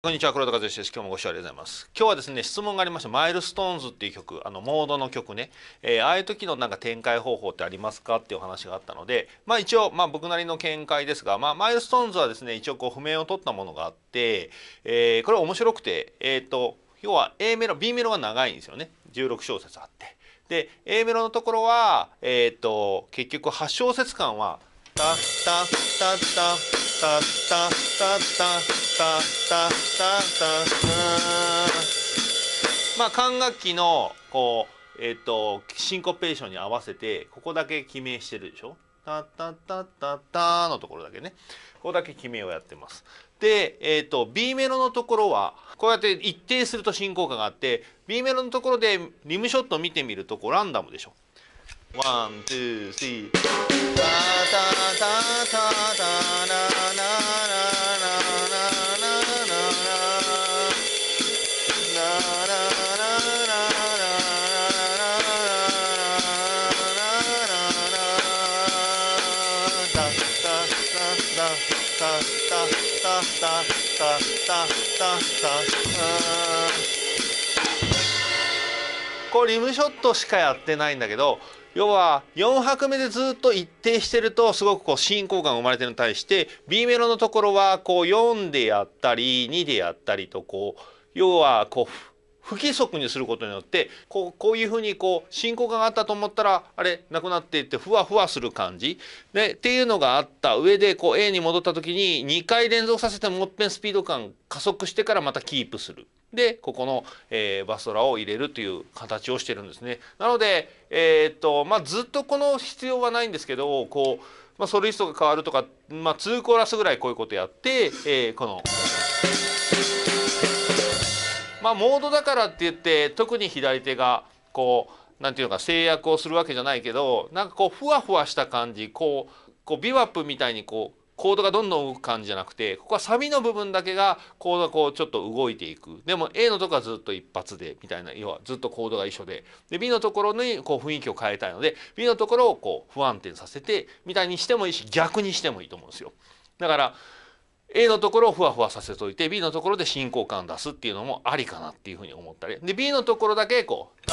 こんにちは黒田和義です今日もご視聴ありがとうございます今日はですね質問がありましたマイルストーンズっていう曲あのモードの曲ね、えー、ああいう時のなんか展開方法ってありますかっていうお話があったのでまあ一応まあ僕なりの見解ですがまあマイルストーンズはですね一応こう譜面を取ったものがあって、えー、これ面白くてえっ、ー、と要は A メロ B メロが長いんですよね16小節あってで A メロのところはえっ、と結局8小節間はタタタタタタタタタタタタまあ管楽器のこうえっ、とシンコペーションに合わせてここだけ記名してるでしょタタタタタのところだけねここだけ記名をやってますで、えーと、B メロのところはこうやって一定すると進行感があって B メロのところでリムショットを見てみるとこうランダムでしょ One, two, three. これリムショットしかやってないんだけど要は4拍目でずっと一定してるとすごくこう進行感が生まれてるのに対して B メロのところはこう4でやったり2でやったりとこう要はこう不規則にすることによってこうこういうふうにこう進行感があったと思ったらあれなくなっていってふわふわする感じでっていうのがあった上でこう A に戻った時に2回連続させてもっぺんスピード感加速してからまたキープする。でここの、えー、バストラを入れるという形をしてるんですね。なので、えー、っとまあ、ずっとこの必要はないんですけどこう、まあ、ソリストが変わるとか、まあ、2コーラスぐらいこういうことやって、えー、この。まあ、モードだからって言って特に左手がこう何て言うのか制約をするわけじゃないけどなんかこうふわふわした感じこうこうビワップみたいにこうコードがどんどん動く感じじゃなくてここはサビの部分だけがコードがこうちょっと動いていくでも A のとこはずっと一発でみたいな要はずっとコードが一緒でで B のところにこう雰囲気を変えたいので B のところをこう不安定させてみたいにしてもいいし逆にしてもいいと思うんですよ。だから A のところをふわふわさせといて B のところで進行感出すっていうのもありかなっていうふうに思ったりで B のところだけこう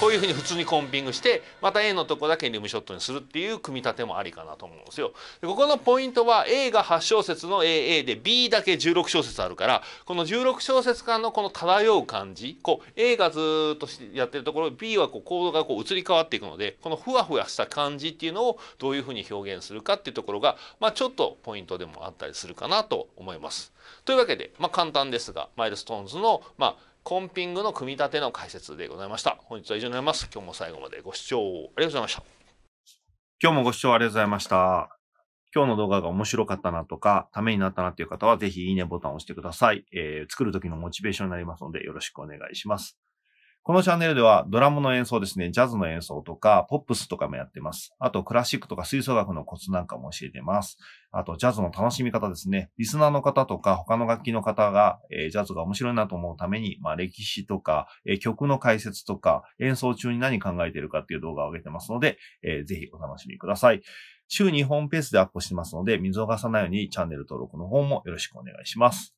こういうふうに普通にコンピングしてまた A のところだけリムショットにするっていう組み立てもありかなと思うんですよ。でここのポイントは A が8小節の AA で B だけ16小節あるからこの16小節間のこの漂う感じこう A がずっとやってるところ B はこうコードがこう移り変わっていくのでこのふわふわした感じっていうのをどういうふうに表現するるかっていうところが、まあ、ちょっとポイントでもあったりするかなと思います。というわけで、まあ、簡単ですがマイルストーンズの、まあ、コンピングの組み立ての解説でございました。本日は以上になります。今日も最後までご視聴ありがとうございました。今日もご視聴ありがとうございました。今日の動画が面白かったなとか、ためになったなっていう方は、ぜひいいねボタンを押してください。えー、作る時のモチベーションになりますので、よろしくお願いします。このチャンネルではドラムの演奏ですね、ジャズの演奏とか、ポップスとかもやってます。あと、クラシックとか吹奏楽のコツなんかも教えてます。あと、ジャズの楽しみ方ですね。リスナーの方とか、他の楽器の方が、えー、ジャズが面白いなと思うために、まあ、歴史とか、えー、曲の解説とか、演奏中に何考えてるかっていう動画を上げてますので、えー、ぜひお楽しみください。週2本ペースでアップしてますので、見逃さないようにチャンネル登録の方もよろしくお願いします。